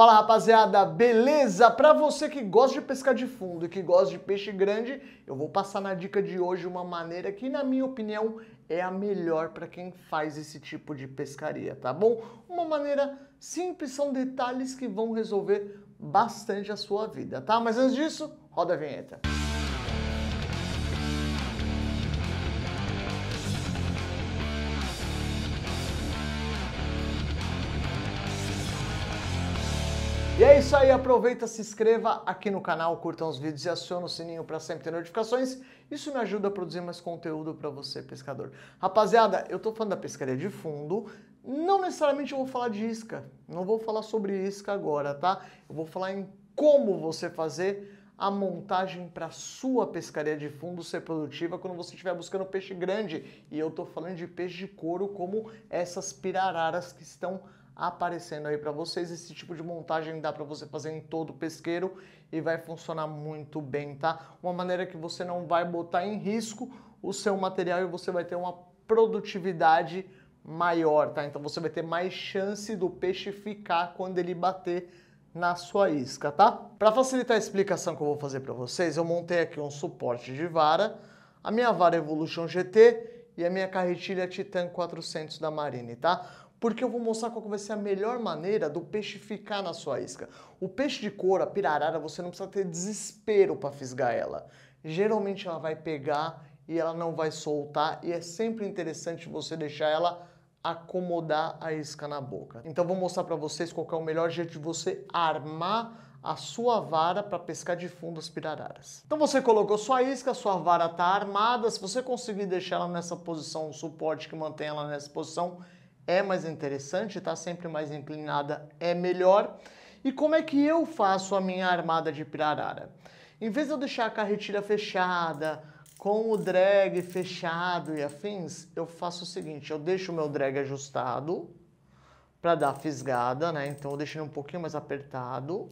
Fala rapaziada, beleza? Para você que gosta de pescar de fundo e que gosta de peixe grande, eu vou passar na dica de hoje uma maneira que, na minha opinião, é a melhor para quem faz esse tipo de pescaria, tá bom? Uma maneira simples, são detalhes que vão resolver bastante a sua vida, tá? Mas antes disso, roda a vinheta. Música E é isso aí, aproveita, se inscreva aqui no canal, curta os vídeos e aciona o sininho para sempre ter notificações. Isso me ajuda a produzir mais conteúdo para você, pescador. Rapaziada, eu estou falando da pescaria de fundo, não necessariamente eu vou falar de isca, não vou falar sobre isca agora, tá? Eu vou falar em como você fazer a montagem para sua pescaria de fundo ser produtiva quando você estiver buscando peixe grande. E eu estou falando de peixe de couro como essas pirararas que estão aparecendo aí para vocês. Esse tipo de montagem dá para você fazer em todo pesqueiro e vai funcionar muito bem, tá? Uma maneira que você não vai botar em risco o seu material e você vai ter uma produtividade maior, tá? Então você vai ter mais chance do peixe ficar quando ele bater na sua isca, tá? Para facilitar a explicação que eu vou fazer para vocês, eu montei aqui um suporte de vara, a minha vara Evolution GT e a minha carretilha Titan 400 da Marine, tá? porque eu vou mostrar qual vai ser a melhor maneira do peixe ficar na sua isca. O peixe de couro, a pirarara, você não precisa ter desespero para fisgar ela. Geralmente ela vai pegar e ela não vai soltar e é sempre interessante você deixar ela acomodar a isca na boca. Então vou mostrar para vocês qual é o melhor jeito de você armar a sua vara para pescar de fundo as pirararas. Então você colocou sua isca, sua vara está armada, se você conseguir deixar ela nessa posição, o suporte que mantém ela nessa posição é mais interessante, está sempre mais inclinada, é melhor. E como é que eu faço a minha armada de pirarara? Em vez de eu deixar a carretilha fechada, com o drag fechado e afins, eu faço o seguinte, eu deixo o meu drag ajustado para dar fisgada, né? Então eu deixo ele um pouquinho mais apertado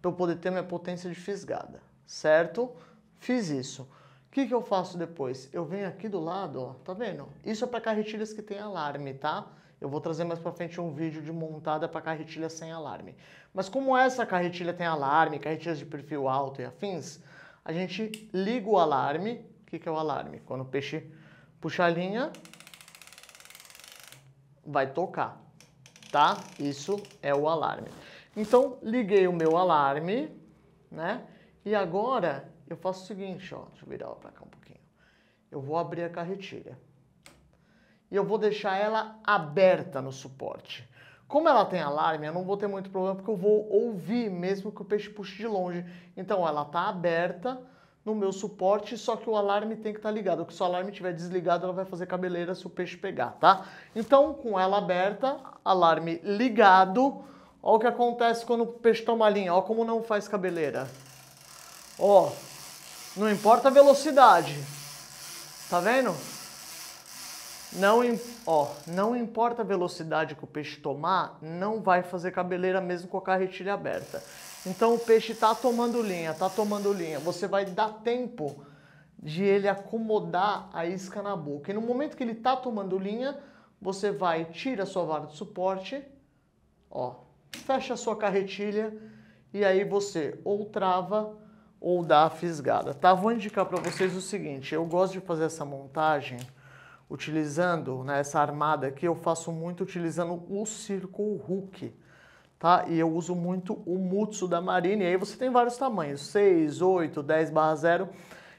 para eu poder ter minha potência de fisgada, certo? Fiz isso. O que, que eu faço depois? Eu venho aqui do lado, ó, tá vendo? Isso é para carretilhas que tem alarme, tá? Eu vou trazer mais para frente um vídeo de montada para carretilha sem alarme. Mas como essa carretilha tem alarme, carretilhas de perfil alto e afins, a gente liga o alarme. O que, que é o alarme? Quando o peixe puxa a linha, vai tocar, tá? Isso é o alarme. Então, liguei o meu alarme, né? E agora eu faço o seguinte, ó, deixa eu virar para cá um pouquinho. Eu vou abrir a carretilha e eu vou deixar ela aberta no suporte. Como ela tem alarme, eu não vou ter muito problema porque eu vou ouvir mesmo que o peixe puxe de longe. Então ela está aberta no meu suporte, só que o alarme tem que estar tá ligado. Porque se o alarme estiver desligado, ela vai fazer cabeleira se o peixe pegar, tá? Então, com ela aberta, alarme ligado, olha o que acontece quando o peixe toma linha, olha como não faz cabeleira. Ó, não importa a velocidade, tá vendo? Não, ó, não importa a velocidade que o peixe tomar, não vai fazer cabeleira mesmo com a carretilha aberta. Então o peixe está tomando linha, está tomando linha. Você vai dar tempo de ele acomodar a isca na boca. E no momento que ele está tomando linha, você vai, tira a sua vara de suporte, ó, fecha a sua carretilha e aí você ou trava ou dá a fisgada, tá? Vou indicar para vocês o seguinte, eu gosto de fazer essa montagem utilizando né, essa armada aqui, eu faço muito utilizando o circo hook, tá? E eu uso muito o mutsu da Marine, e aí você tem vários tamanhos, 6, 8, 10 barra 0,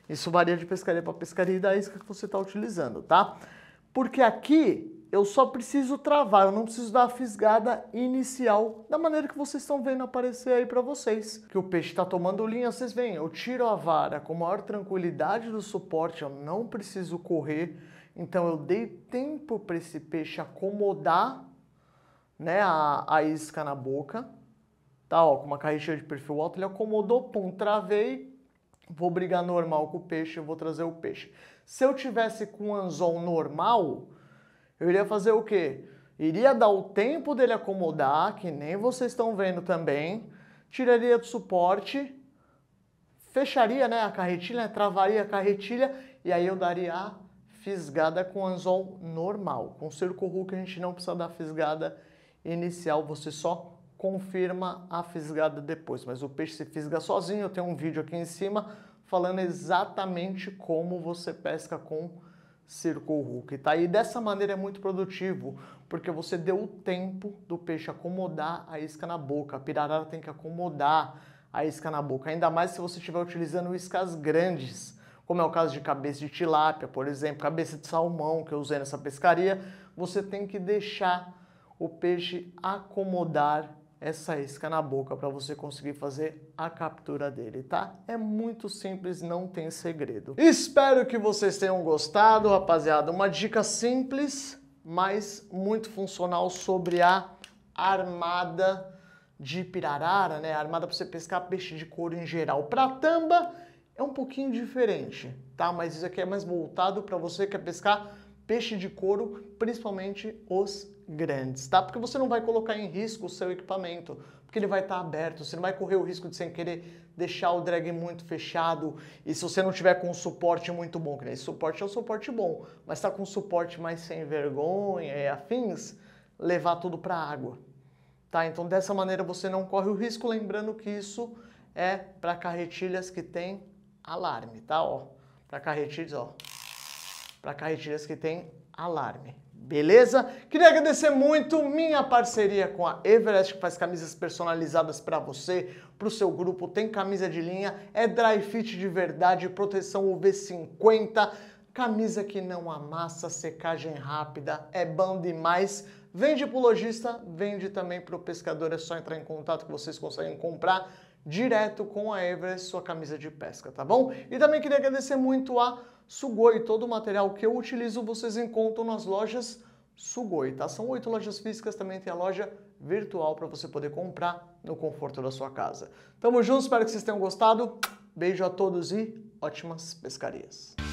isso varia de pescaria para pescaria e da é isca que você está utilizando, tá? Porque aqui eu só preciso travar, eu não preciso dar a fisgada inicial da maneira que vocês estão vendo aparecer aí para vocês. Que o peixe está tomando linha, vocês veem, eu tiro a vara com maior tranquilidade do suporte, eu não preciso correr, então eu dei tempo para esse peixe acomodar né, a, a isca na boca. Tá, ó, com uma carrecheira de perfil alto, ele acomodou, pum, travei, vou brigar normal com o peixe, vou trazer o peixe. Se eu tivesse com anzol normal, eu iria fazer o quê? Iria dar o tempo dele acomodar, que nem vocês estão vendo também, tiraria do suporte, fecharia né, a carretilha, né, travaria a carretilha e aí eu daria a fisgada com anzol normal. Com cerco hook a gente não precisa da fisgada inicial, você só confirma a fisgada depois. Mas o peixe se fisga sozinho, eu tenho um vídeo aqui em cima falando exatamente como você pesca com cerco hook, tá? E dessa maneira é muito produtivo, porque você deu o tempo do peixe acomodar a isca na boca. A pirarara tem que acomodar a isca na boca, ainda mais se você estiver utilizando iscas grandes como é o caso de cabeça de tilápia, por exemplo, cabeça de salmão que eu usei nessa pescaria, você tem que deixar o peixe acomodar essa isca na boca para você conseguir fazer a captura dele, tá? É muito simples, não tem segredo. Espero que vocês tenham gostado, rapaziada. Uma dica simples, mas muito funcional sobre a armada de pirarara, né? Armada para você pescar peixe de couro em geral. Para tamba, é um pouquinho diferente, tá? Mas isso aqui é mais voltado para você que quer pescar peixe de couro, principalmente os grandes, tá? Porque você não vai colocar em risco o seu equipamento, porque ele vai estar tá aberto, você não vai correr o risco de sem querer deixar o drag muito fechado, e se você não tiver com um suporte muito bom, que esse suporte é um suporte bom, mas está com suporte mais sem vergonha e afins, levar tudo para a água, tá? Então dessa maneira você não corre o risco, lembrando que isso é para carretilhas que tem alarme, tá? Ó, para carretilhas, ó. Para carretilhas que tem alarme. Beleza? Queria agradecer muito minha parceria com a Everest, que faz camisas personalizadas para você, para o seu grupo. Tem camisa de linha, é dry fit de verdade, proteção UV50, camisa que não amassa, secagem rápida, é bom demais. Vende para o lojista, vende também para o pescador, é só entrar em contato que vocês conseguem comprar direto com a Everest, sua camisa de pesca, tá bom? E também queria agradecer muito a Sugoi, todo o material que eu utilizo vocês encontram nas lojas Sugoi, tá? São oito lojas físicas, também tem a loja virtual para você poder comprar no conforto da sua casa. Tamo junto, espero que vocês tenham gostado. Beijo a todos e ótimas pescarias.